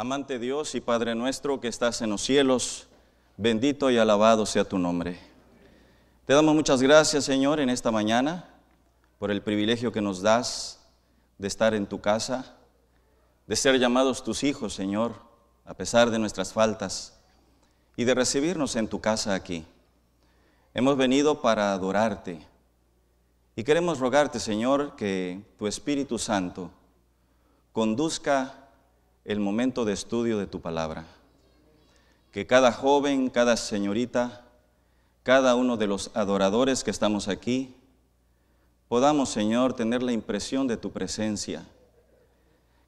Amante Dios y Padre nuestro que estás en los cielos, bendito y alabado sea tu nombre. Te damos muchas gracias, Señor, en esta mañana por el privilegio que nos das de estar en tu casa, de ser llamados tus hijos, Señor, a pesar de nuestras faltas, y de recibirnos en tu casa aquí. Hemos venido para adorarte y queremos rogarte, Señor, que tu Espíritu Santo conduzca el momento de estudio de tu palabra. Que cada joven, cada señorita, cada uno de los adoradores que estamos aquí, podamos, Señor, tener la impresión de tu presencia.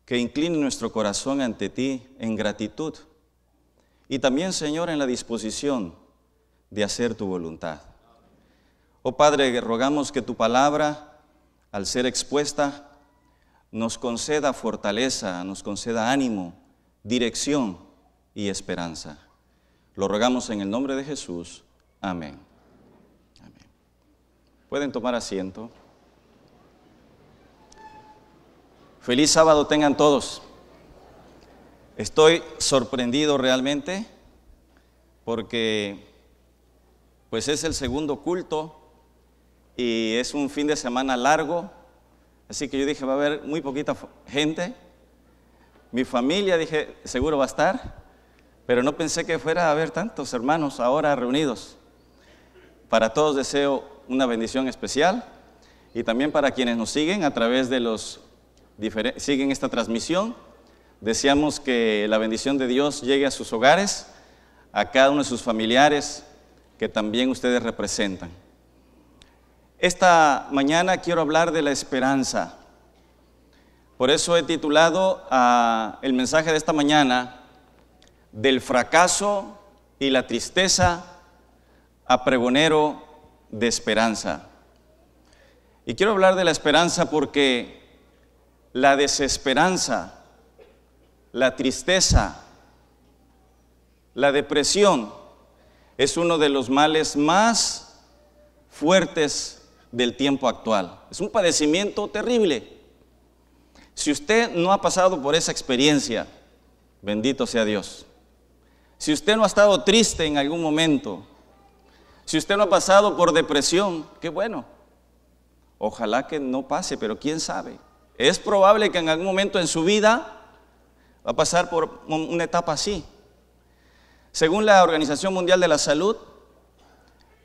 Que incline nuestro corazón ante ti en gratitud y también, Señor, en la disposición de hacer tu voluntad. Oh Padre, rogamos que tu palabra, al ser expuesta, nos conceda fortaleza, nos conceda ánimo, dirección y esperanza. Lo rogamos en el nombre de Jesús. Amén. Amén. Pueden tomar asiento. Feliz sábado tengan todos. Estoy sorprendido realmente porque pues es el segundo culto y es un fin de semana largo Así que yo dije, va a haber muy poquita gente. Mi familia, dije, seguro va a estar. Pero no pensé que fuera a haber tantos hermanos ahora reunidos. Para todos deseo una bendición especial. Y también para quienes nos siguen a través de los... siguen esta transmisión. Deseamos que la bendición de Dios llegue a sus hogares, a cada uno de sus familiares que también ustedes representan. Esta mañana quiero hablar de la esperanza. Por eso he titulado ah, el mensaje de esta mañana del fracaso y la tristeza a pregonero de esperanza. Y quiero hablar de la esperanza porque la desesperanza, la tristeza, la depresión es uno de los males más fuertes del tiempo actual. Es un padecimiento terrible. Si usted no ha pasado por esa experiencia, bendito sea Dios. Si usted no ha estado triste en algún momento, si usted no ha pasado por depresión, qué bueno. Ojalá que no pase, pero quién sabe. Es probable que en algún momento en su vida va a pasar por una etapa así. Según la Organización Mundial de la Salud,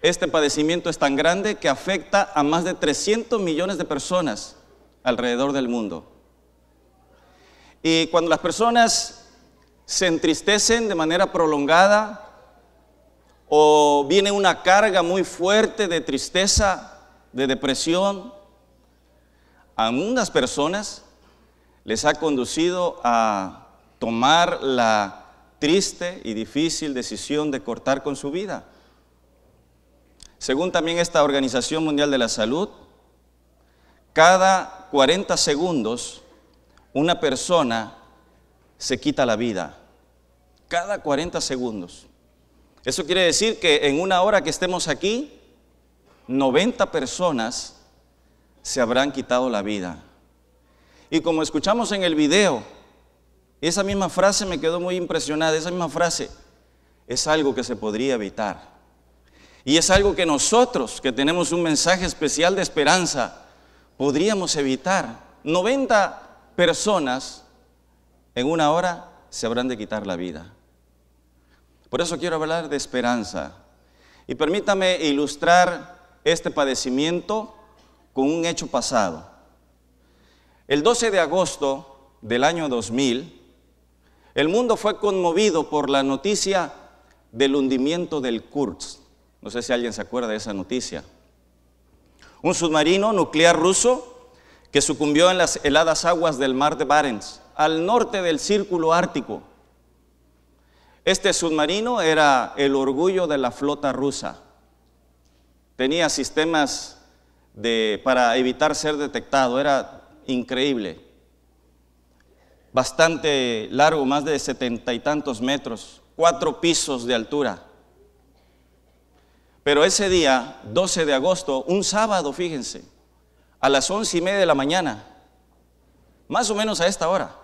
este padecimiento es tan grande que afecta a más de 300 millones de personas alrededor del mundo. Y cuando las personas se entristecen de manera prolongada o viene una carga muy fuerte de tristeza, de depresión, a unas personas les ha conducido a tomar la triste y difícil decisión de cortar con su vida. Según también esta Organización Mundial de la Salud, cada 40 segundos una persona se quita la vida. Cada 40 segundos. Eso quiere decir que en una hora que estemos aquí, 90 personas se habrán quitado la vida. Y como escuchamos en el video, esa misma frase me quedó muy impresionada, esa misma frase es algo que se podría evitar. Y es algo que nosotros, que tenemos un mensaje especial de esperanza, podríamos evitar. 90 personas en una hora se habrán de quitar la vida. Por eso quiero hablar de esperanza. Y permítame ilustrar este padecimiento con un hecho pasado. El 12 de agosto del año 2000, el mundo fue conmovido por la noticia del hundimiento del Kurz. No sé si alguien se acuerda de esa noticia. Un submarino nuclear ruso que sucumbió en las heladas aguas del mar de Barents, al norte del Círculo Ártico. Este submarino era el orgullo de la flota rusa. Tenía sistemas para evitar ser detectado, era increíble. Bastante largo, más de setenta y tantos metros, cuatro pisos de altura. Pero ese día, 12 de agosto, un sábado, fíjense, a las once y media de la mañana, más o menos a esta hora,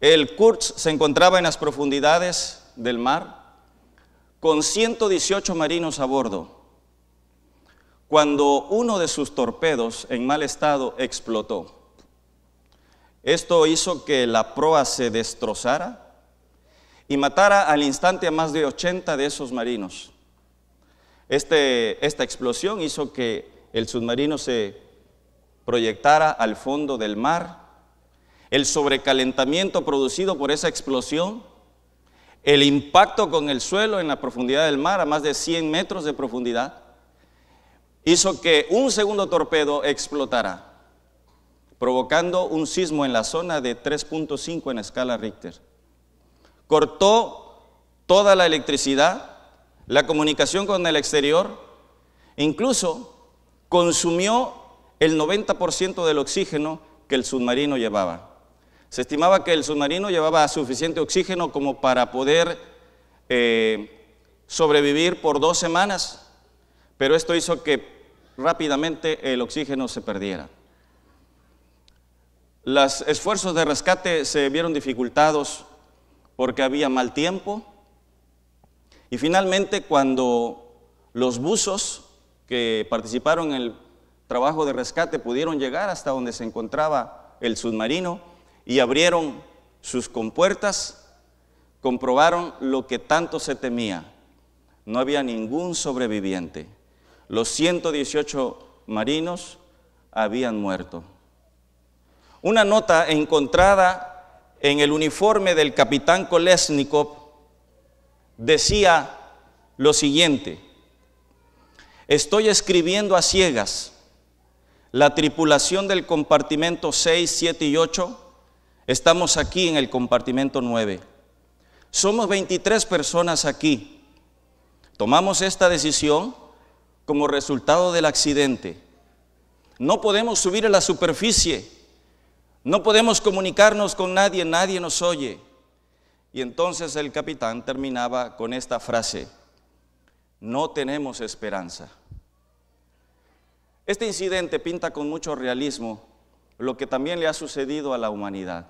el Kurz se encontraba en las profundidades del mar con 118 marinos a bordo cuando uno de sus torpedos en mal estado explotó. Esto hizo que la proa se destrozara y matara al instante a más de 80 de esos marinos. Este, esta explosión hizo que el submarino se proyectara al fondo del mar. El sobrecalentamiento producido por esa explosión, el impacto con el suelo en la profundidad del mar, a más de 100 metros de profundidad, hizo que un segundo torpedo explotara, provocando un sismo en la zona de 3.5 en escala Richter. Cortó toda la electricidad la comunicación con el exterior, incluso consumió el 90% del oxígeno que el submarino llevaba. Se estimaba que el submarino llevaba suficiente oxígeno como para poder eh, sobrevivir por dos semanas, pero esto hizo que rápidamente el oxígeno se perdiera. Los esfuerzos de rescate se vieron dificultados porque había mal tiempo, y finalmente, cuando los buzos que participaron en el trabajo de rescate pudieron llegar hasta donde se encontraba el submarino y abrieron sus compuertas, comprobaron lo que tanto se temía. No había ningún sobreviviente. Los 118 marinos habían muerto. Una nota encontrada en el uniforme del capitán Kolesnikov decía lo siguiente, estoy escribiendo a ciegas, la tripulación del compartimento 6, 7 y 8, estamos aquí en el compartimento 9. Somos 23 personas aquí. Tomamos esta decisión como resultado del accidente. No podemos subir a la superficie. No podemos comunicarnos con nadie, nadie nos oye. Y entonces el capitán terminaba con esta frase, no tenemos esperanza. Este incidente pinta con mucho realismo lo que también le ha sucedido a la humanidad.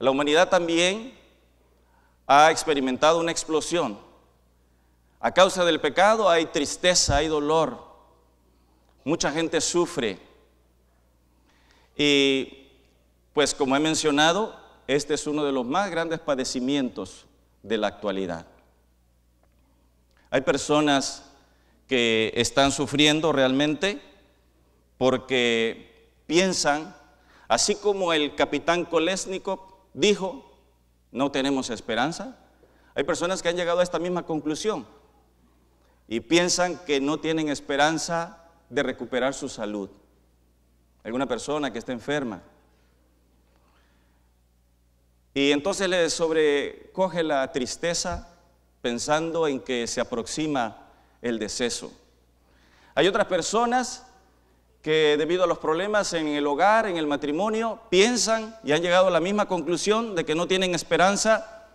La humanidad también ha experimentado una explosión. A causa del pecado hay tristeza, hay dolor. Mucha gente sufre. Y pues como he mencionado, este es uno de los más grandes padecimientos de la actualidad. Hay personas que están sufriendo realmente porque piensan, así como el capitán Kolesnikov dijo, no tenemos esperanza, hay personas que han llegado a esta misma conclusión y piensan que no tienen esperanza de recuperar su salud. Alguna persona que está enferma, y entonces le sobrecoge la tristeza pensando en que se aproxima el deceso. Hay otras personas que debido a los problemas en el hogar, en el matrimonio, piensan y han llegado a la misma conclusión de que no tienen esperanza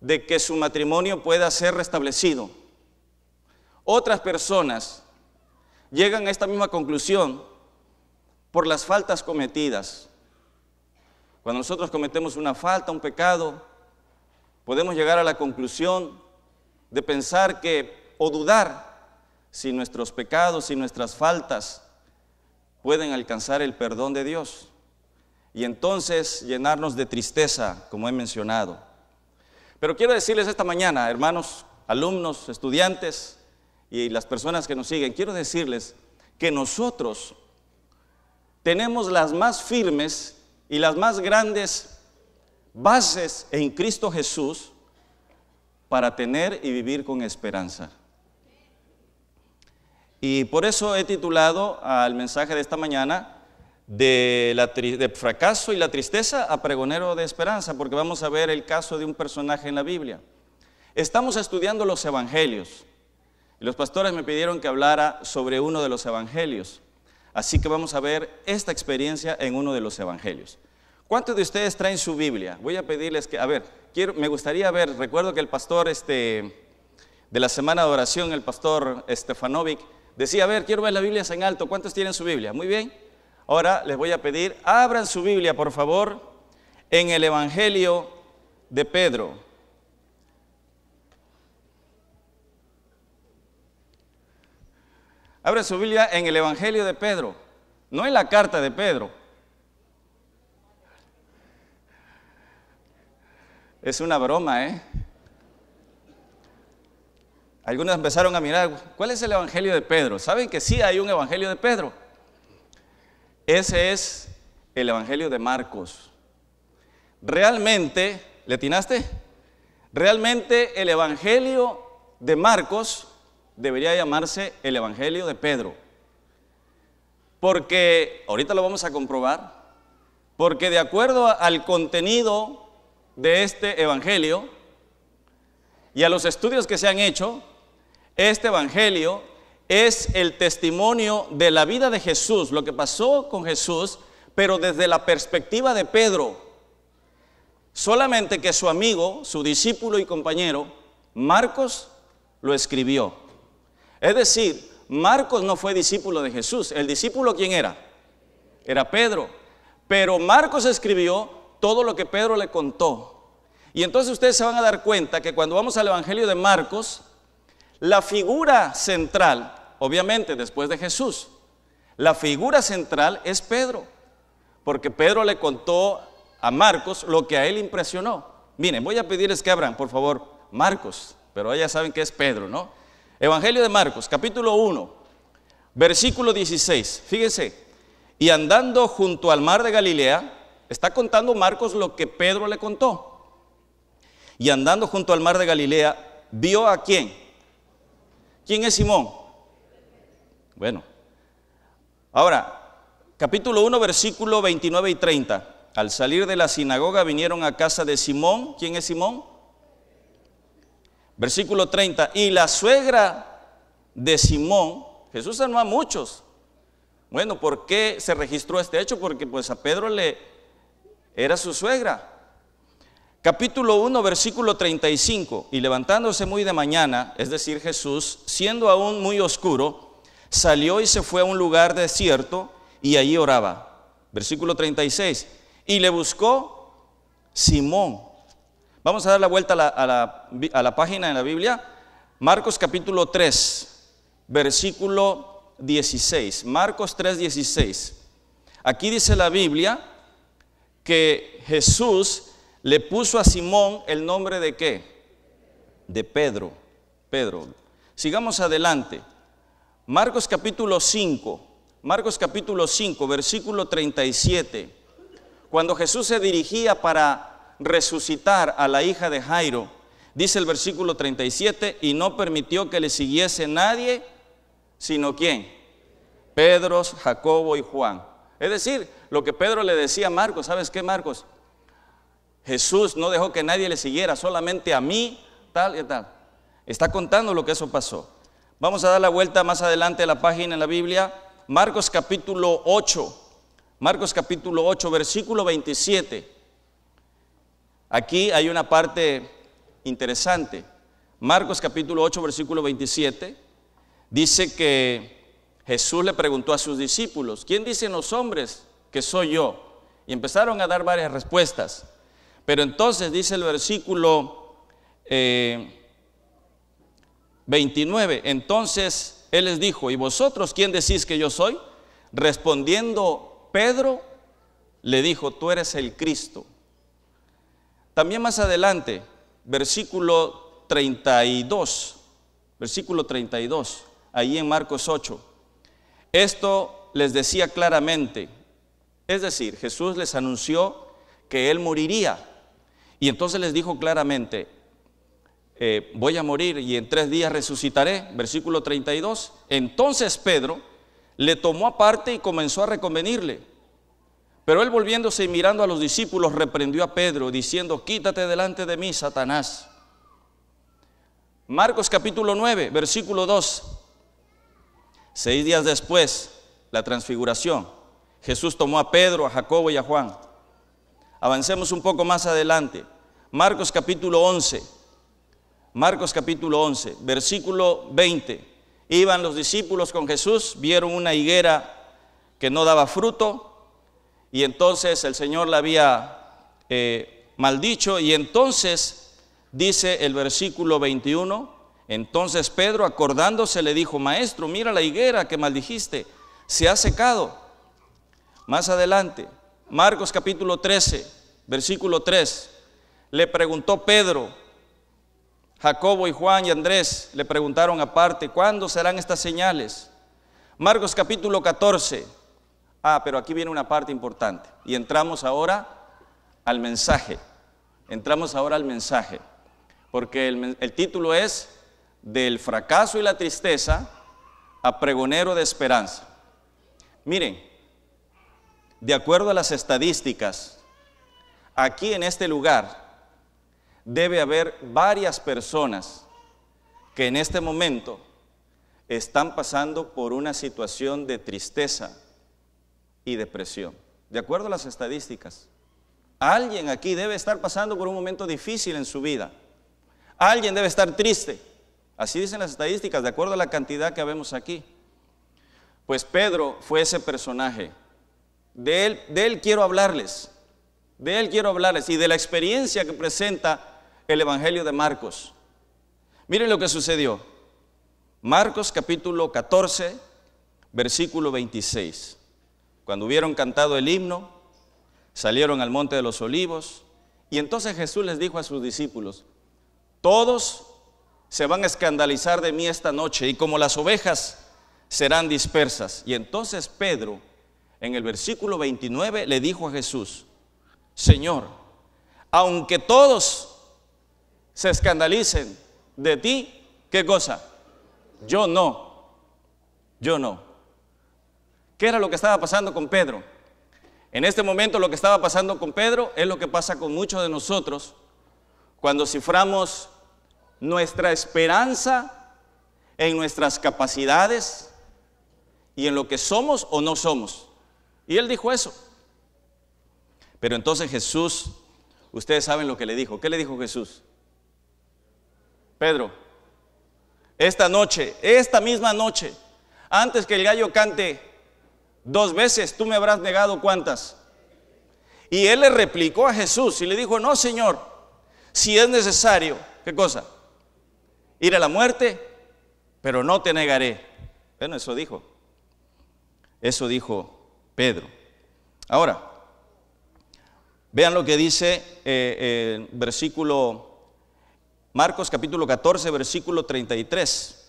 de que su matrimonio pueda ser restablecido. Otras personas llegan a esta misma conclusión por las faltas cometidas, cuando nosotros cometemos una falta, un pecado, podemos llegar a la conclusión de pensar que o dudar si nuestros pecados y nuestras faltas pueden alcanzar el perdón de Dios y entonces llenarnos de tristeza, como he mencionado. Pero quiero decirles esta mañana, hermanos, alumnos, estudiantes y las personas que nos siguen, quiero decirles que nosotros tenemos las más firmes y las más grandes bases en Cristo Jesús para tener y vivir con esperanza. Y por eso he titulado al mensaje de esta mañana de, fracaso y la tristeza a pregonero de esperanza, porque vamos a ver el caso de un personaje en la Biblia. Estamos estudiando los evangelios. Los pastores me pidieron que hablara sobre uno de los evangelios. Así que vamos a ver esta experiencia en uno de los evangelios. ¿Cuántos de ustedes traen su Biblia? Voy a pedirles que, a ver, me gustaría ver, recuerdo que el pastor este, de la semana de oración, el pastor Stefanovic, decía, a ver, quiero ver las Biblias en alto, ¿cuántos tienen su Biblia? Muy bien, ahora les voy a pedir, abran su Biblia, por favor, en el Evangelio de Pedro. Abre su Biblia en el Evangelio de Pedro, no en la carta de Pedro. Es una broma, ¿eh? Algunos empezaron a mirar, ¿cuál es el Evangelio de Pedro? ¿Saben que sí hay un Evangelio de Pedro? Ese es el Evangelio de Marcos. Realmente, ¿le atinaste? Realmente el Evangelio de Marcos debería llamarse el Evangelio de Pedro. Porque, ahorita lo vamos a comprobar, porque de acuerdo al contenido de este Evangelio y a los estudios que se han hecho, este Evangelio es el testimonio de la vida de Jesús, lo que pasó con Jesús, pero desde la perspectiva de Pedro. Solamente que su amigo, su discípulo y compañero, Marcos, lo escribió. Es decir, Marcos no fue discípulo de Jesús. ¿El discípulo quién era? Era Pedro. Pero Marcos escribió todo lo que Pedro le contó. Y entonces ustedes se van a dar cuenta que cuando vamos al Evangelio de Marcos, la figura central, obviamente después de Jesús, la figura central es Pedro. Porque Pedro le contó a Marcos lo que a él impresionó. Miren, voy a pedirles que abran, por favor, Marcos, pero ya saben que es Pedro, ¿no? Evangelio de Marcos, capítulo 1, versículo 16. fíjense, y andando junto al mar de Galilea, está contando Marcos lo que Pedro le contó. Y andando junto al mar de Galilea, vio a quién. ¿Quién es Simón? Bueno, ahora, capítulo 1, versículo 29 y 30. Al salir de la sinagoga vinieron a casa de Simón. ¿Quién es Simón? Versículo 30, y la suegra de Simón, Jesús sanó a muchos. Bueno, ¿por qué se registró este hecho? Porque pues a Pedro le era su suegra. Capítulo 1, versículo 35, y levantándose muy de mañana, es decir, Jesús, siendo aún muy oscuro, salió y se fue a un lugar desierto y allí oraba. Versículo 36, y le buscó Simón Vamos a dar la vuelta a la, página de la Biblia. Marcos capítulo 3, versículo 16. Marcos 3, 16. Aquí dice la Biblia que Jesús le puso a Simón el nombre de qué? De Pedro. Pedro. Sigamos adelante. Marcos capítulo 5, Marcos capítulo 5, versículo 37. Cuando Jesús se dirigía para resucitar a la hija de Jairo, dice el versículo 37, y no permitió que le siguiese nadie, sino quién? Pedro, Jacobo y Juan. Es decir, lo que Pedro le decía a Marcos, ¿sabes qué Marcos? Jesús no dejó que nadie le siguiera, solamente a mí, tal y tal. Está contando lo que eso pasó. Vamos a dar la vuelta más adelante a la página en la Biblia, Marcos capítulo 8, Marcos capítulo 8, versículo 27. Aquí hay una parte interesante. Marcos capítulo 8, versículo 27, dice que Jesús le preguntó a sus discípulos, ¿quién dicen los hombres que soy yo? Y empezaron a dar varias respuestas. Pero entonces dice el versículo 29, eh, entonces Él les dijo, ¿y vosotros quién decís que yo soy? Respondiendo Pedro, le dijo, tú eres el Cristo, también más adelante, versículo 32, versículo 32, ahí en Marcos 8. Esto les decía claramente, es decir, Jesús les anunció que él moriría. Y entonces les dijo claramente, eh, voy a morir y en tres días resucitaré, versículo 32. Entonces Pedro le tomó aparte y comenzó a reconvenirle. Pero él volviéndose y mirando a los discípulos, reprendió a Pedro, diciendo, quítate delante de mí, Satanás. Marcos capítulo 9, versículo 2. Seis días después, la transfiguración. Jesús tomó a Pedro, a Jacobo y a Juan. Avancemos un poco más adelante. Marcos capítulo 11. Marcos capítulo 11, versículo 20. Iban los discípulos con Jesús, vieron una higuera que no daba fruto y entonces el Señor la había eh, maldicho y entonces dice el versículo 21, entonces Pedro acordándose le dijo, maestro, mira la higuera que maldijiste, se ha secado. Más adelante, Marcos capítulo 13, versículo 3, le preguntó Pedro, Jacobo y Juan y Andrés le preguntaron aparte, ¿cuándo serán estas señales? Marcos capítulo 14, Ah, pero aquí viene una parte importante. Y entramos ahora al mensaje. Entramos ahora al mensaje. Porque el, título es Del fracaso y la tristeza a pregonero de esperanza. Miren, de acuerdo a las estadísticas, aquí en este lugar debe haber varias personas que en este momento están pasando por una situación de tristeza y depresión. De acuerdo a las estadísticas, alguien aquí debe estar pasando por un momento difícil en su vida. Alguien debe estar triste. Así dicen las estadísticas, de acuerdo a la cantidad que vemos aquí. Pues Pedro fue ese personaje. De él, de él quiero hablarles. De él quiero hablarles y de la experiencia que presenta el Evangelio de Marcos. Miren lo que sucedió. Marcos capítulo 14, versículo 26. Cuando hubieron cantado el himno, salieron al monte de los olivos y entonces Jesús les dijo a sus discípulos, todos se van a escandalizar de mí esta noche y como las ovejas serán dispersas. Y entonces Pedro, en el versículo 29, le dijo a Jesús, Señor, aunque todos se escandalicen de ti, ¿qué cosa? Yo no, yo no. ¿Qué era lo que estaba pasando con Pedro? En este momento lo que estaba pasando con Pedro es lo que pasa con muchos de nosotros cuando ciframos nuestra esperanza en nuestras capacidades y en lo que somos o no somos. Y él dijo eso. Pero entonces Jesús, ustedes saben lo que le dijo. ¿Qué le dijo Jesús? Pedro, esta noche, esta misma noche, antes que el gallo cante, Dos veces tú me habrás negado cuántas. Y él le replicó a Jesús y le dijo, no, Señor, si es necesario, ¿qué cosa? Ir a la muerte, pero no te negaré. Bueno, eso dijo. Eso dijo Pedro. Ahora, vean lo que dice eh, eh versículo Marcos capítulo 14, versículo 33.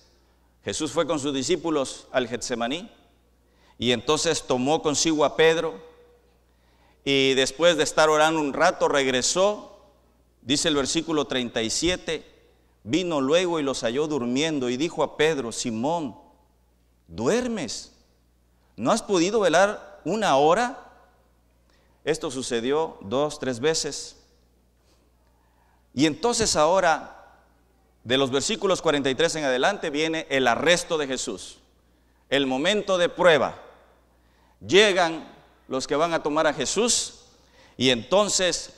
Jesús fue con sus discípulos al Getsemaní y entonces tomó consigo a Pedro y después de estar orando un rato regresó, dice el versículo 37, vino luego y los halló durmiendo y dijo a Pedro, Simón, ¿duermes? ¿No has podido velar una hora? Esto sucedió dos, tres veces. Y entonces ahora, de los versículos 43 en adelante, viene el arresto de Jesús, el momento de prueba. Llegan los que van a tomar a Jesús y entonces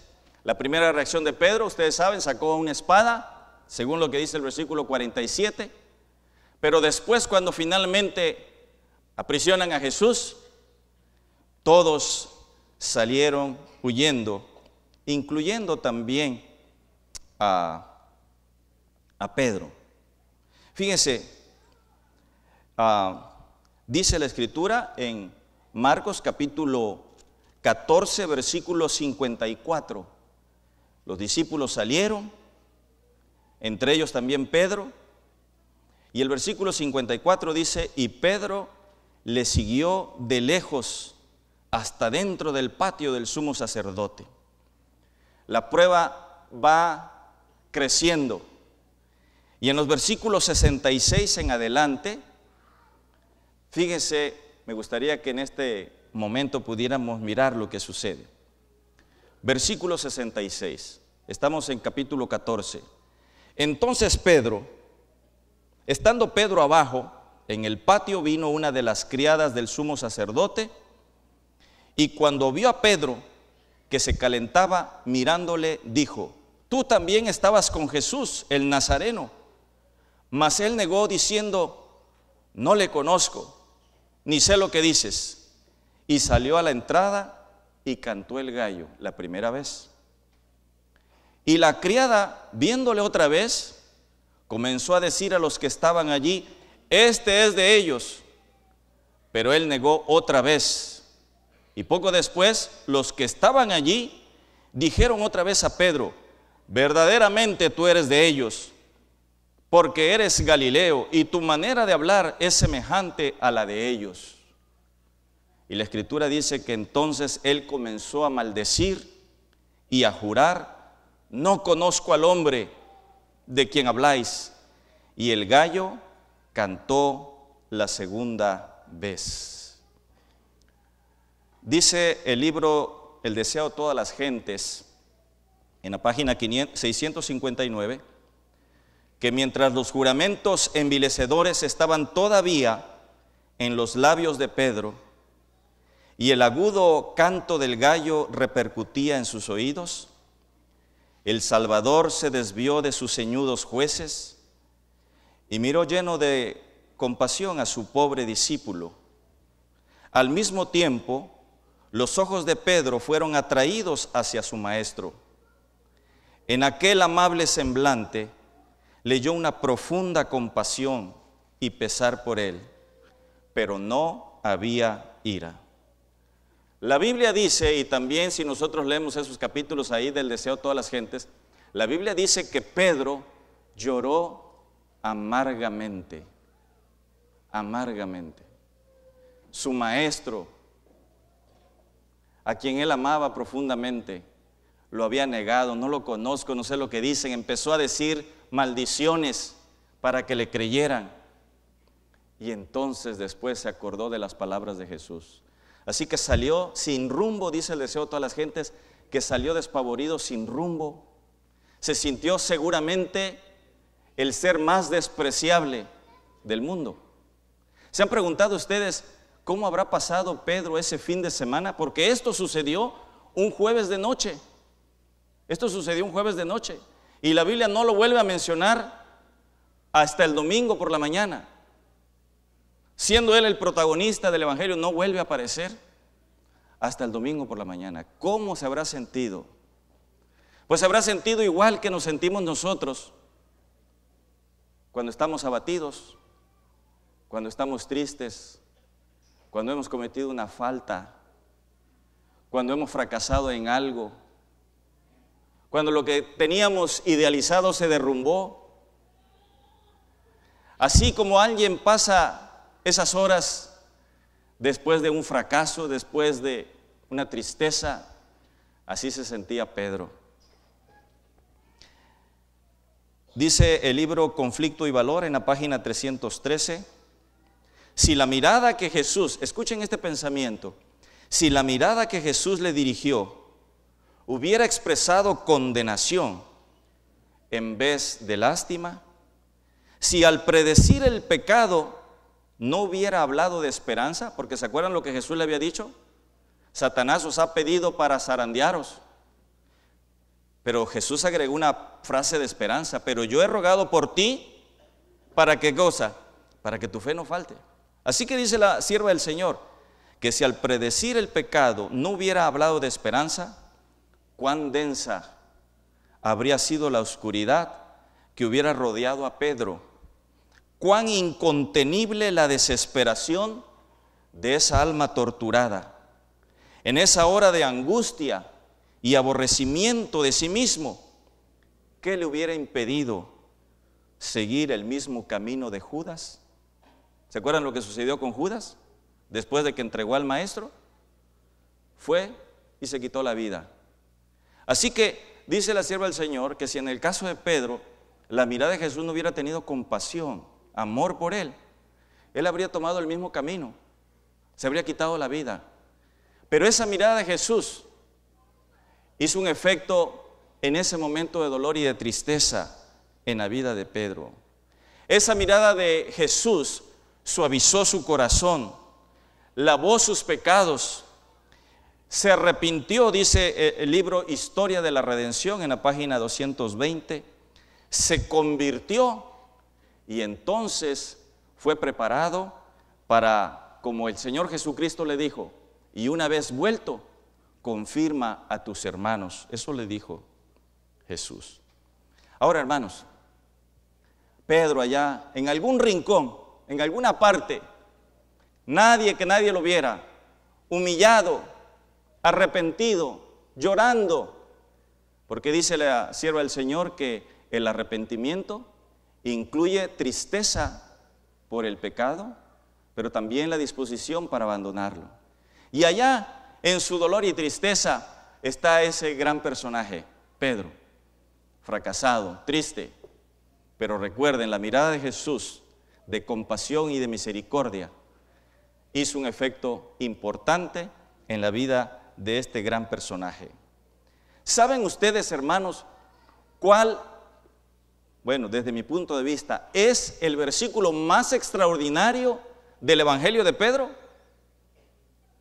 la primera reacción de Pedro, ustedes saben, sacó una espada, según lo que dice el versículo 47, pero después cuando finalmente aprisionan a Jesús, todos salieron huyendo, incluyendo también a, Pedro. Fíjense, ah, dice la escritura en Marcos capítulo 14, versículo 54. Los discípulos salieron, entre ellos también Pedro, y el versículo 54 dice, y Pedro le siguió de lejos hasta dentro del patio del sumo sacerdote. La prueba va creciendo. Y en los versículos 66 en adelante, fíjese me gustaría que en este momento pudiéramos mirar lo que sucede. Versículo 66, estamos en capítulo 14. Entonces Pedro, estando Pedro abajo, en el patio vino una de las criadas del sumo sacerdote y cuando vio a Pedro que se calentaba mirándole, dijo, tú también estabas con Jesús, el Nazareno. Mas él negó diciendo, no le conozco ni sé lo que dices. Y salió a la entrada y cantó el gallo la primera vez. Y la criada, viéndole otra vez, comenzó a decir a los que estaban allí, este es de ellos. Pero él negó otra vez. Y poco después, los que estaban allí dijeron otra vez a Pedro, verdaderamente tú eres de ellos porque eres Galileo y tu manera de hablar es semejante a la de ellos. Y la escritura dice que entonces él comenzó a maldecir y a jurar, no conozco al hombre de quien habláis. Y el gallo cantó la segunda vez. Dice el libro El deseo de todas las gentes, en la página 659, que mientras los juramentos envilecedores estaban todavía en los labios de Pedro y el agudo canto del gallo repercutía en sus oídos, el Salvador se desvió de sus ceñudos jueces y miró lleno de compasión a su pobre discípulo. Al mismo tiempo, los ojos de Pedro fueron atraídos hacia su maestro. En aquel amable semblante, leyó una profunda compasión y pesar por él, pero no había ira. La Biblia dice, y también si nosotros leemos esos capítulos ahí del deseo de todas las gentes, la Biblia dice que Pedro lloró amargamente, amargamente. Su maestro, a quien él amaba profundamente, lo había negado, no lo conozco, no sé lo que dicen, empezó a decir maldiciones para que le creyeran. Y entonces después se acordó de las palabras de Jesús. Así que salió sin rumbo, dice el deseo de todas las gentes, que salió despavorido sin rumbo. Se sintió seguramente el ser más despreciable del mundo. ¿Se han preguntado ustedes cómo habrá pasado Pedro ese fin de semana? Porque esto sucedió un jueves de noche. Esto sucedió un jueves de noche. Y la Biblia no lo vuelve a mencionar hasta el domingo por la mañana. Siendo él el protagonista del Evangelio, no vuelve a aparecer hasta el domingo por la mañana. ¿Cómo se habrá sentido? Pues se habrá sentido igual que nos sentimos nosotros cuando estamos abatidos, cuando estamos tristes, cuando hemos cometido una falta, cuando hemos fracasado en algo, cuando lo que teníamos idealizado se derrumbó. Así como alguien pasa esas horas después de un fracaso, después de una tristeza, así se sentía Pedro. Dice el libro Conflicto y Valor en la página 313, si la mirada que Jesús, escuchen este pensamiento, si la mirada que Jesús le dirigió hubiera expresado condenación en vez de lástima, si al predecir el pecado no hubiera hablado de esperanza, porque ¿se acuerdan lo que Jesús le había dicho? Satanás os ha pedido para zarandearos. Pero Jesús agregó una frase de esperanza, pero yo he rogado por ti, ¿para qué cosa? Para que tu fe no falte. Así que dice la sierva del Señor, que si al predecir el pecado no hubiera hablado de esperanza, cuán densa habría sido la oscuridad que hubiera rodeado a Pedro, cuán incontenible la desesperación de esa alma torturada. En esa hora de angustia y aborrecimiento de sí mismo, ¿qué le hubiera impedido seguir el mismo camino de Judas? ¿Se acuerdan lo que sucedió con Judas después de que entregó al maestro? Fue y se quitó la vida. Así que dice la sierva del Señor que si en el caso de Pedro la mirada de Jesús no hubiera tenido compasión, amor por él, él habría tomado el mismo camino, se habría quitado la vida. Pero esa mirada de Jesús hizo un efecto en ese momento de dolor y de tristeza en la vida de Pedro. Esa mirada de Jesús suavizó su corazón, lavó sus pecados se arrepintió, dice eh, el libro Historia de la Redención en la página 220, se convirtió y entonces fue preparado para, como el Señor Jesucristo le dijo, y una vez vuelto, confirma a tus hermanos. Eso le dijo Jesús. Ahora, hermanos, Pedro allá, en algún rincón, en alguna parte, nadie que nadie lo viera, humillado, arrepentido, llorando, porque dice la sierva del Señor que el arrepentimiento incluye tristeza por el pecado, pero también la disposición para abandonarlo. Y allá, en su dolor y tristeza, está ese gran personaje, Pedro, fracasado, triste, pero recuerden, la mirada de Jesús, de compasión y de misericordia, hizo un efecto importante en la vida de este gran personaje. ¿Saben ustedes, hermanos, cuál, bueno, desde mi punto de vista, es el versículo más extraordinario del Evangelio de Pedro?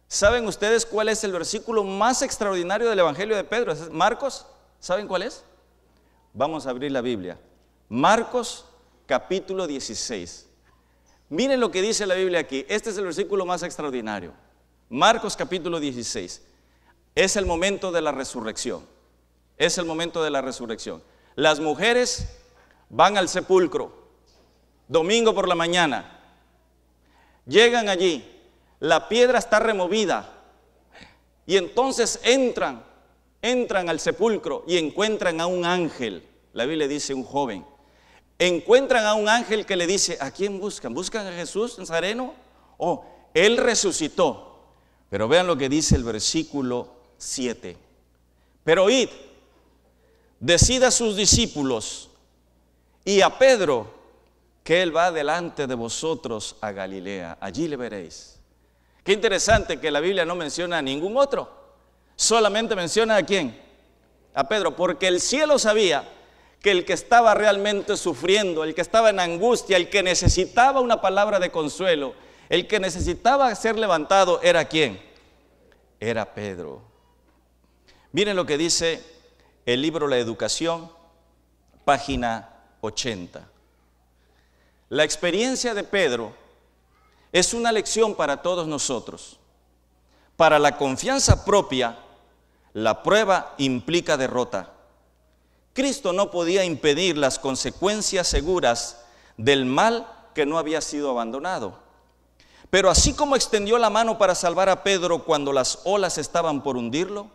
¿Saben ustedes cuál es el versículo más extraordinario del Evangelio de Pedro? Marcos, ¿saben cuál es? Vamos a abrir la Biblia. Marcos capítulo 16. Miren lo que dice la Biblia aquí. Este es el versículo más extraordinario. Marcos capítulo 16. Es el momento de la resurrección. Es el momento de la resurrección. Las mujeres van al sepulcro, domingo por la mañana. Llegan allí, la piedra está removida. Y entonces entran, entran al sepulcro y encuentran a un ángel. La Biblia dice un joven. Encuentran a un ángel que le dice, ¿a quién buscan? ¿Buscan a Jesús Nazareno? Oh, él resucitó. Pero vean lo que dice el versículo 7. Pero id, decid a sus discípulos y a Pedro que Él va delante de vosotros a Galilea, allí le veréis. Qué interesante que la Biblia no menciona a ningún otro, solamente menciona a quién, a Pedro, porque el cielo sabía que el que estaba realmente sufriendo, el que estaba en angustia, el que necesitaba una palabra de consuelo, el que necesitaba ser levantado, era quién? Era Pedro. Miren lo que dice el libro La Educación, página 80. La experiencia de Pedro es una lección para todos nosotros. Para la confianza propia, la prueba implica derrota. Cristo no podía impedir las consecuencias seguras del mal que no había sido abandonado. Pero así como extendió la mano para salvar a Pedro cuando las olas estaban por hundirlo,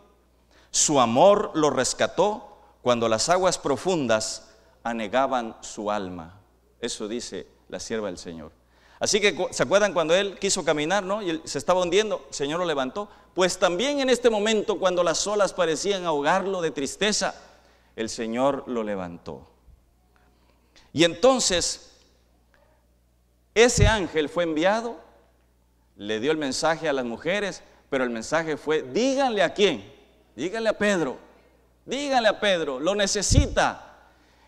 su amor lo rescató cuando las aguas profundas anegaban su alma. Eso dice la sierva del Señor. Así que, ¿se acuerdan cuando él quiso caminar, no? Y él se estaba hundiendo, el Señor lo levantó. Pues también en este momento, cuando las olas parecían ahogarlo de tristeza, el Señor lo levantó. Y entonces, ese ángel fue enviado, le dio el mensaje a las mujeres, pero el mensaje fue, díganle a quién, Dígale a Pedro, dígale a Pedro, lo necesita.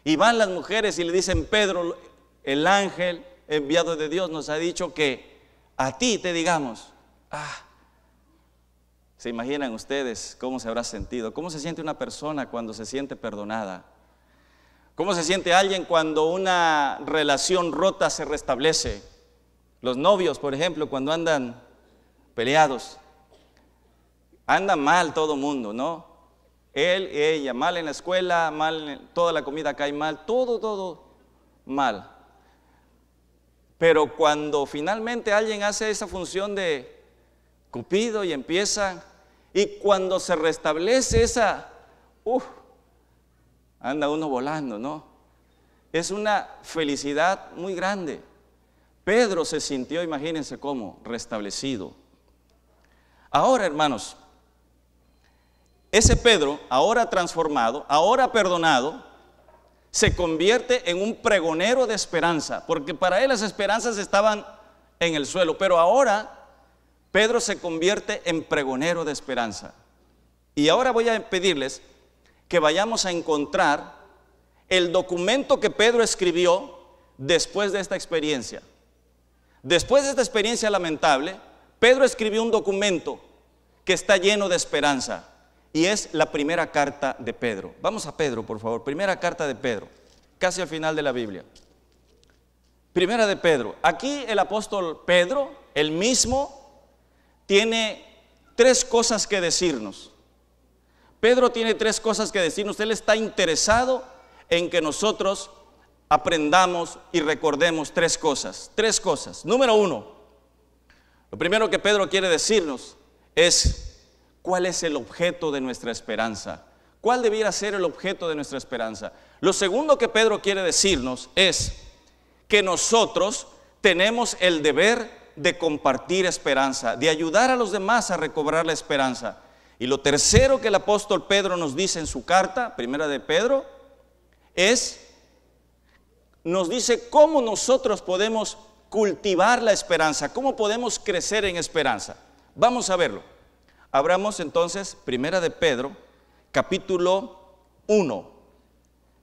Y van las mujeres y le dicen, Pedro, el ángel enviado de Dios nos ha dicho que a ti te digamos, ah, ¿se imaginan ustedes cómo se habrá sentido? ¿Cómo se siente una persona cuando se siente perdonada? ¿Cómo se siente alguien cuando una relación rota se restablece? Los novios, por ejemplo, cuando andan peleados, Anda mal todo mundo, ¿no? Él y ella, mal en la escuela, mal, toda la comida cae mal, todo, todo mal. Pero cuando finalmente alguien hace esa función de Cupido y empieza, y cuando se restablece esa, uff, anda uno volando, ¿no? Es una felicidad muy grande. Pedro se sintió, imagínense cómo, restablecido. Ahora, hermanos, ese Pedro, ahora transformado, ahora perdonado, se convierte en un pregonero de esperanza, porque para él las esperanzas estaban en el suelo, pero ahora Pedro se convierte en pregonero de esperanza. Y ahora voy a pedirles que vayamos a encontrar el documento que Pedro escribió después de esta experiencia. Después de esta experiencia lamentable, Pedro escribió un documento que está lleno de esperanza y es la primera carta de Pedro. Vamos a Pedro, por favor. Primera carta de Pedro, casi al final de la Biblia. Primera de Pedro. Aquí el apóstol Pedro, el mismo, tiene tres cosas que decirnos. Pedro tiene tres cosas que decirnos. Él está interesado en que nosotros aprendamos y recordemos tres cosas. Tres cosas. Número uno, lo primero que Pedro quiere decirnos es ¿Cuál es el objeto de nuestra esperanza? ¿Cuál debiera ser el objeto de nuestra esperanza? Lo segundo que Pedro quiere decirnos es que nosotros tenemos el deber de compartir esperanza, de ayudar a los demás a recobrar la esperanza. Y lo tercero que el apóstol Pedro nos dice en su carta, primera de Pedro, es, nos dice cómo nosotros podemos cultivar la esperanza, cómo podemos crecer en esperanza. Vamos a verlo. Abramos entonces Primera de Pedro, capítulo 1,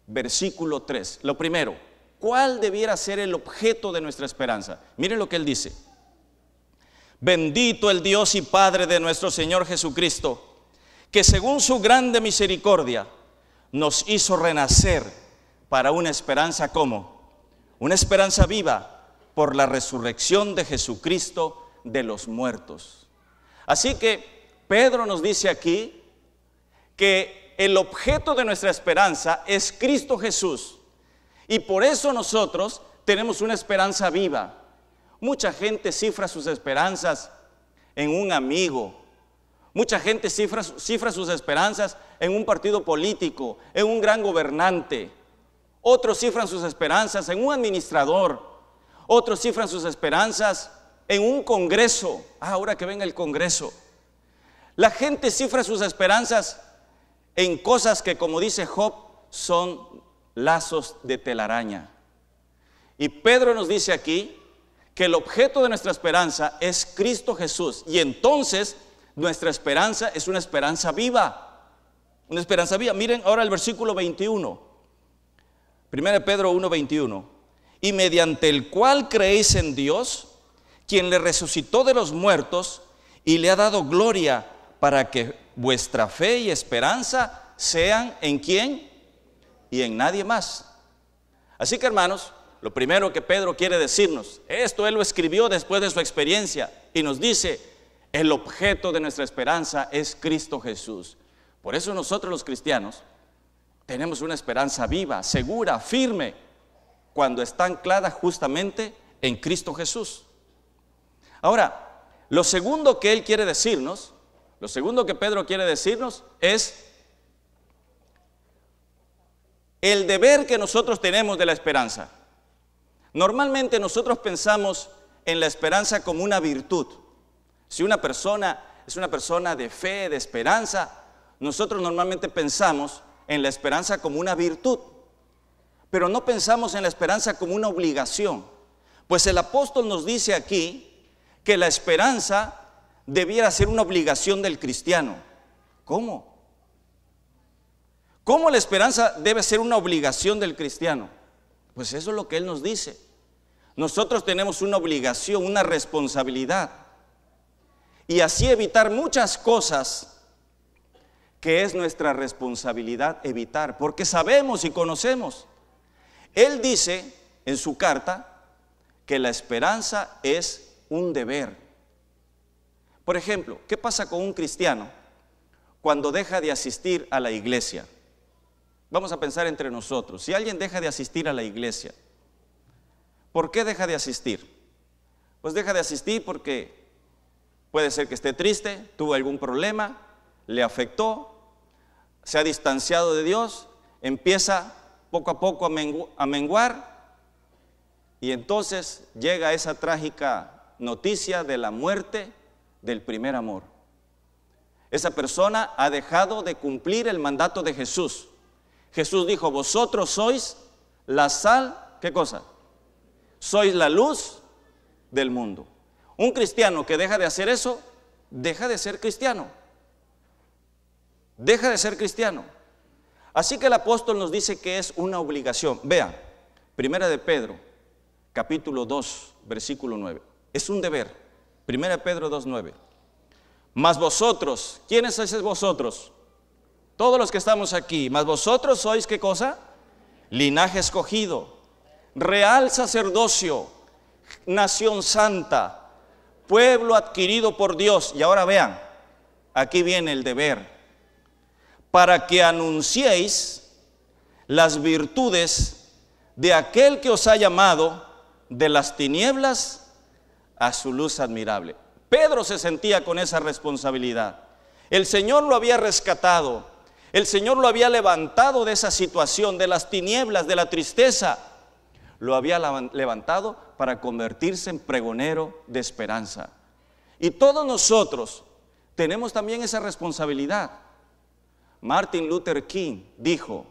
versículo 3. Lo primero, ¿cuál debiera ser el objeto de nuestra esperanza? Miren lo que él dice. Bendito el Dios y Padre de nuestro Señor Jesucristo, que según su grande misericordia nos hizo renacer para una esperanza como una esperanza viva por la resurrección de Jesucristo de los muertos. Así que Pedro nos dice aquí que el objeto de nuestra esperanza es Cristo Jesús. Y por eso nosotros tenemos una esperanza viva. Mucha gente cifra sus esperanzas en un amigo. Mucha gente cifra, sus esperanzas en un partido político, en un gran gobernante. Otros cifran sus esperanzas en un administrador. Otros cifran sus esperanzas en un congreso. Ah, ahora que venga el congreso. La gente cifra sus esperanzas en cosas que, como dice Job, son lazos de telaraña. Y Pedro nos dice aquí que el objeto de nuestra esperanza es Cristo Jesús. Y entonces nuestra esperanza es una esperanza viva. Una esperanza viva. Miren ahora el versículo 21. de Pedro 1:21. Y mediante el cual creéis en Dios, quien le resucitó de los muertos y le ha dado gloria para que vuestra fe y esperanza sean en quién y en nadie más. Así que hermanos, lo primero que Pedro quiere decirnos, esto él lo escribió después de su experiencia y nos dice, el objeto de nuestra esperanza es Cristo Jesús. Por eso nosotros los cristianos tenemos una esperanza viva, segura, firme, cuando está anclada justamente en Cristo Jesús. Ahora, lo segundo que él quiere decirnos lo segundo que Pedro quiere decirnos es el deber que nosotros tenemos de la esperanza. Normalmente nosotros pensamos en la esperanza como una virtud. Si una persona es una persona de fe, de esperanza, nosotros normalmente pensamos en la esperanza como una virtud, pero no pensamos en la esperanza como una obligación. Pues el apóstol nos dice aquí que la esperanza debiera ser una obligación del cristiano. ¿Cómo? ¿Cómo la esperanza debe ser una obligación del cristiano? Pues eso es lo que Él nos dice. Nosotros tenemos una obligación, una responsabilidad. Y así evitar muchas cosas que es nuestra responsabilidad evitar, porque sabemos y conocemos. Él dice en su carta que la esperanza es un deber. Por ejemplo, ¿qué pasa con un cristiano cuando deja de asistir a la iglesia? Vamos a pensar entre nosotros. Si alguien deja de asistir a la iglesia, ¿por qué deja de asistir? Pues deja de asistir porque puede ser que esté triste, tuvo algún problema, le afectó, se ha distanciado de Dios, empieza poco a poco a, menguar y entonces llega esa trágica noticia de la muerte del primer amor. Esa persona ha dejado de cumplir el mandato de Jesús. Jesús dijo, vosotros sois la sal, ¿qué cosa? Sois la luz del mundo. Un cristiano que deja de hacer eso, deja de ser cristiano. Deja de ser cristiano. Así que el apóstol nos dice que es una obligación. Vea, primera de Pedro, capítulo 2, versículo 9. Es un deber. 1 Pedro 2.9. Mas vosotros, ¿quiénes sois vosotros? Todos los que estamos aquí, mas vosotros sois qué cosa? Linaje escogido, real sacerdocio, nación santa, pueblo adquirido por Dios. Y ahora vean, aquí viene el deber, para que anunciéis las virtudes de aquel que os ha llamado de las tinieblas a su luz admirable. Pedro se sentía con esa responsabilidad. El Señor lo había rescatado. El Señor lo había levantado de esa situación, de las tinieblas, de la tristeza. Lo había levantado para convertirse en pregonero de esperanza. Y todos nosotros tenemos también esa responsabilidad. Martin Luther King dijo,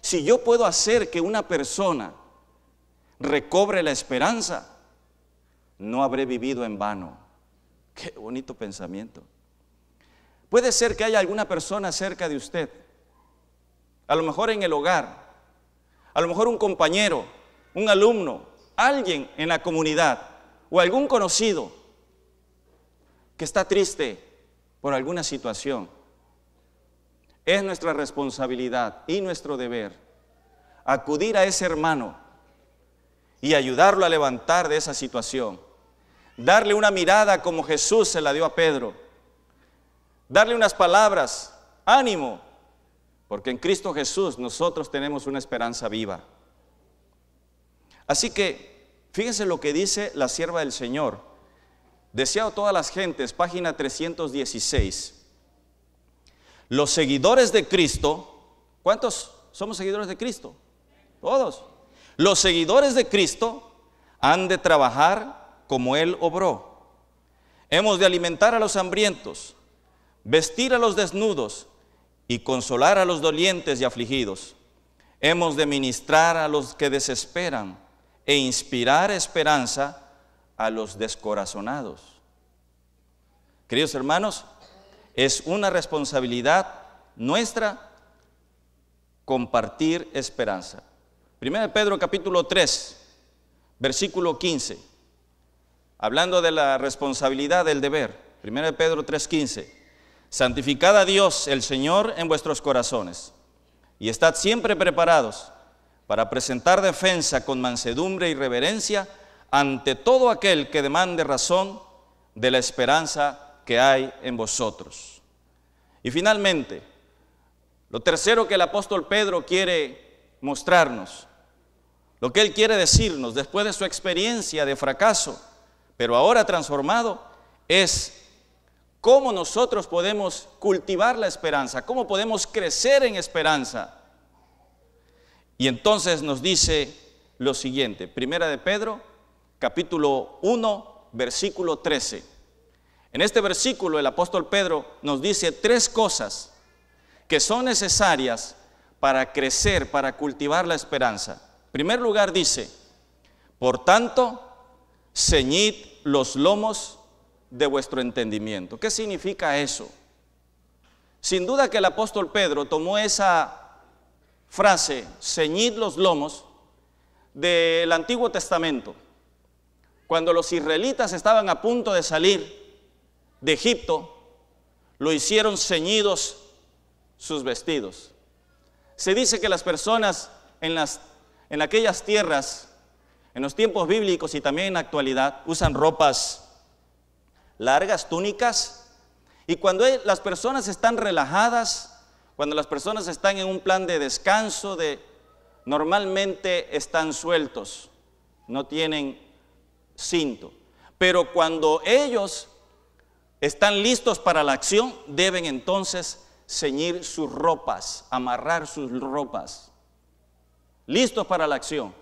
si yo puedo hacer que una persona recobre la esperanza, no habré vivido en vano. Qué bonito pensamiento. Puede ser que haya alguna persona cerca de usted, a lo mejor en el hogar, a lo mejor un compañero, un alumno, alguien en la comunidad o algún conocido que está triste por alguna situación. Es nuestra responsabilidad y nuestro deber acudir a ese hermano y ayudarlo a levantar de esa situación darle una mirada como Jesús se la dio a Pedro, darle unas palabras, ánimo, porque en Cristo Jesús nosotros tenemos una esperanza viva. Así que fíjense lo que dice la sierva del Señor. Deseado todas las gentes, página 316. Los seguidores de Cristo, ¿cuántos somos seguidores de Cristo? Todos. Los seguidores de Cristo han de trabajar como Él obró. Hemos de alimentar a los hambrientos, vestir a los desnudos y consolar a los dolientes y afligidos. Hemos de ministrar a los que desesperan e inspirar esperanza a los descorazonados. Queridos hermanos, es una responsabilidad nuestra compartir esperanza. Primera Pedro capítulo 3, versículo 15 hablando de la responsabilidad del deber, 1 Pedro 3:15, santificad a Dios el Señor en vuestros corazones y estad siempre preparados para presentar defensa con mansedumbre y reverencia ante todo aquel que demande razón de la esperanza que hay en vosotros. Y finalmente, lo tercero que el apóstol Pedro quiere mostrarnos, lo que él quiere decirnos después de su experiencia de fracaso, pero ahora transformado, es cómo nosotros podemos cultivar la esperanza, cómo podemos crecer en esperanza. Y entonces nos dice lo siguiente, Primera de Pedro, capítulo 1, versículo 13. En este versículo el apóstol Pedro nos dice tres cosas que son necesarias para crecer, para cultivar la esperanza. En primer lugar dice, por tanto, ceñid los lomos de vuestro entendimiento. ¿Qué significa eso? Sin duda que el apóstol Pedro tomó esa frase, ceñid los lomos, del Antiguo Testamento, cuando los israelitas estaban a punto de salir de Egipto, lo hicieron ceñidos sus vestidos. Se dice que las personas en, las, en aquellas tierras en los tiempos bíblicos y también en la actualidad usan ropas largas, túnicas, y cuando e, las personas están relajadas, cuando las personas están en un plan de descanso, de, normalmente están sueltos, no tienen cinto. Pero cuando ellos están listos para la acción, deben entonces ceñir sus ropas, amarrar sus ropas, listos para la acción.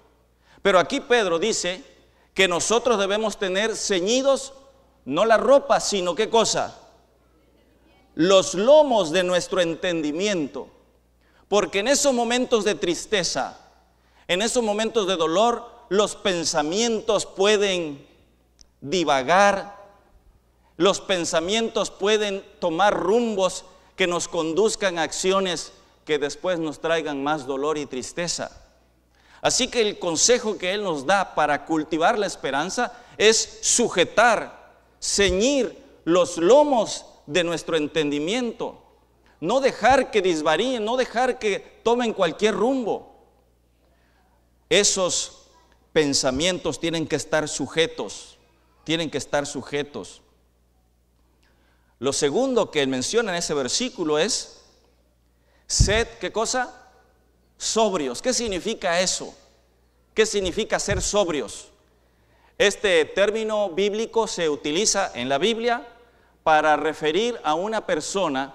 Pero aquí Pedro dice que nosotros debemos tener ceñidos no la ropa, sino qué cosa? Los lomos de nuestro entendimiento. Porque en esos momentos de tristeza, en esos momentos de dolor, los pensamientos pueden divagar, los pensamientos pueden tomar rumbos que nos conduzcan a acciones que después nos traigan más dolor y tristeza. Así que el consejo que Él nos da para cultivar la esperanza es sujetar, ceñir los lomos de nuestro entendimiento. No dejar que disvaríen, no dejar que tomen cualquier rumbo. Esos pensamientos tienen que estar sujetos, tienen que estar sujetos. Lo segundo que él menciona en ese versículo es, sed, ¿qué cosa? sobrios. ¿Qué significa eso? ¿Qué significa ser sobrios? Este término bíblico se utiliza en la Biblia para referir a una persona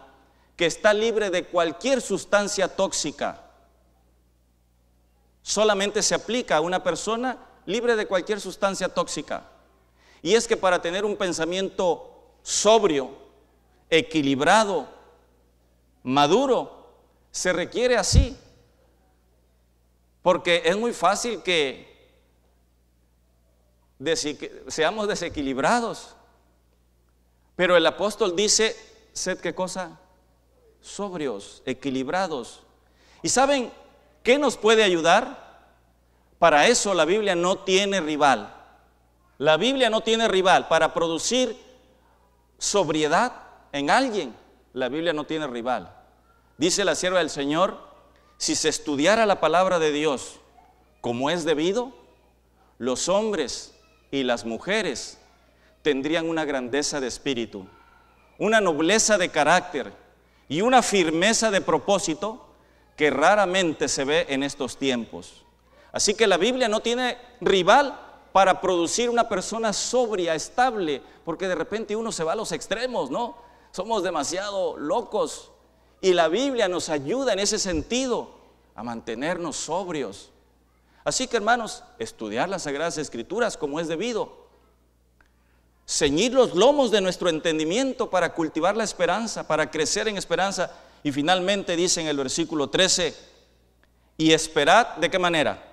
que está libre de cualquier sustancia tóxica. Solamente se aplica a una persona libre de cualquier sustancia tóxica. Y es que para tener un pensamiento sobrio, equilibrado, maduro, se requiere así porque es muy fácil que seamos desequilibrados. Pero el apóstol dice, sed qué cosa? Sobrios, equilibrados. ¿Y saben qué nos puede ayudar? Para eso la Biblia no tiene rival. La Biblia no tiene rival. Para producir sobriedad en alguien, la Biblia no tiene rival. Dice la sierva del Señor, si se estudiara la palabra de Dios como es debido, los hombres y las mujeres tendrían una grandeza de espíritu, una nobleza de carácter y una firmeza de propósito que raramente se ve en estos tiempos. Así que la Biblia no tiene rival para producir una persona sobria, estable, porque de repente uno se va a los extremos, ¿no? Somos demasiado locos, y la Biblia nos ayuda en ese sentido a mantenernos sobrios. Así que hermanos, estudiar las Sagradas Escrituras como es debido. Ceñir los lomos de nuestro entendimiento para cultivar la esperanza, para crecer en esperanza. Y finalmente dice en el versículo 13, y esperad de qué manera.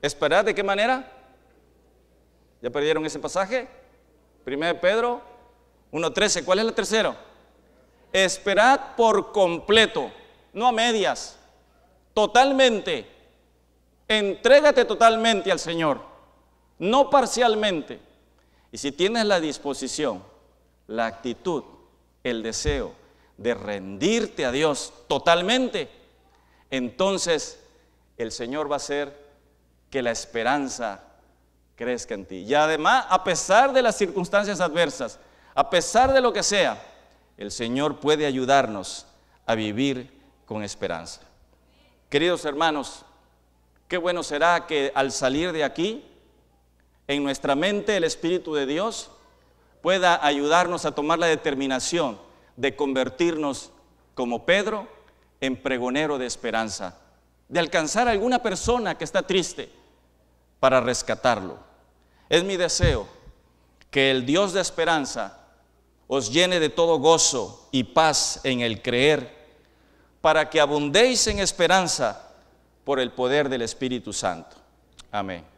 ¿Esperad de qué manera? ¿Ya perdieron ese pasaje? 1 Pedro 1.13. ¿Cuál es el tercero Esperad por completo, no a medias, totalmente. Entrégate totalmente al Señor, no parcialmente. Y si tienes la disposición, la actitud, el deseo de rendirte a Dios totalmente, entonces el Señor va a hacer que la esperanza crezca en ti. Y además, a pesar de las circunstancias adversas, a pesar de lo que sea, el Señor puede ayudarnos a vivir con esperanza. Queridos hermanos, qué bueno será que al salir de aquí, en nuestra mente el Espíritu de Dios pueda ayudarnos a tomar la determinación de convertirnos como Pedro en pregonero de esperanza, de alcanzar a alguna persona que está triste para rescatarlo. Es mi deseo que el Dios de esperanza os llene de todo gozo y paz en el creer, para que abundéis en esperanza por el poder del Espíritu Santo. Amén.